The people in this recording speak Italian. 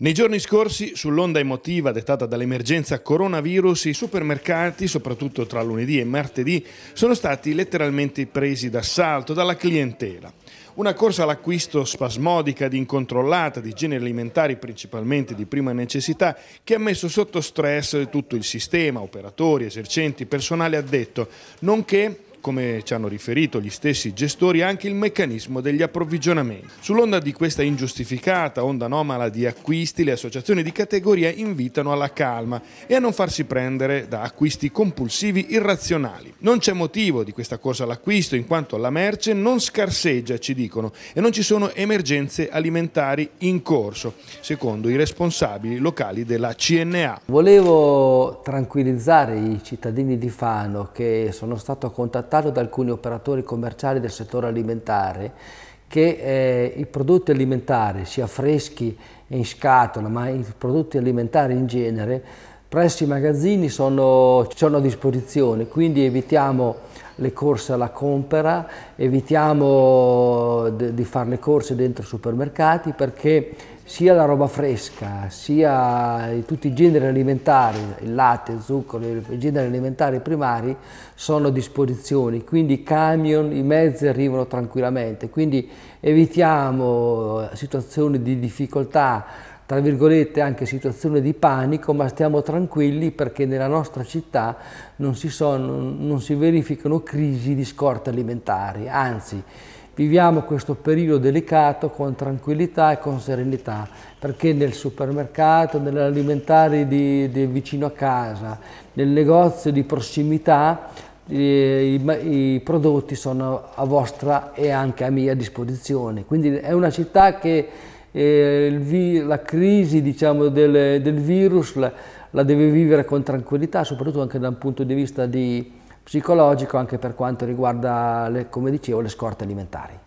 Nei giorni scorsi, sull'onda emotiva dettata dall'emergenza coronavirus, i supermercati, soprattutto tra lunedì e martedì, sono stati letteralmente presi d'assalto dalla clientela. Una corsa all'acquisto spasmodica ed incontrollata di generi alimentari principalmente di prima necessità che ha messo sotto stress tutto il sistema, operatori, esercenti, personale addetto, nonché come ci hanno riferito gli stessi gestori, anche il meccanismo degli approvvigionamenti. Sull'onda di questa ingiustificata onda anomala di acquisti, le associazioni di categoria invitano alla calma e a non farsi prendere da acquisti compulsivi irrazionali. Non c'è motivo di questa corsa all'acquisto, in quanto la merce non scarseggia, ci dicono, e non ci sono emergenze alimentari in corso, secondo i responsabili locali della CNA. Volevo tranquillizzare i cittadini di Fano che sono stato contattato rappresentato da alcuni operatori commerciali del settore alimentare che eh, i prodotti alimentari, sia freschi e in scatola, ma i prodotti alimentari in genere, presso i magazzini sono, sono a disposizione, quindi evitiamo le corse alla compera, evitiamo di fare le corse dentro i supermercati perché sia la roba fresca, sia tutti i generi alimentari, il latte, il zucchero, i generi alimentari primari sono a disposizione, quindi i camion, i mezzi arrivano tranquillamente, quindi evitiamo eh, situazioni di difficoltà, tra virgolette anche situazioni di panico, ma stiamo tranquilli perché nella nostra città non si, sono, non si verificano crisi di scorte alimentari, anzi Viviamo questo periodo delicato con tranquillità e con serenità, perché nel supermercato, nell'alimentare vicino a casa, nel negozio di prossimità, eh, i, i, prodotti sono a vostra e anche a mia disposizione. Quindi è una città che eh, vi, la crisi diciamo, del, del, virus la, la deve vivere con tranquillità, soprattutto anche da un punto di vista di, psicologico anche per quanto riguarda, le, come dicevo, le scorte alimentari.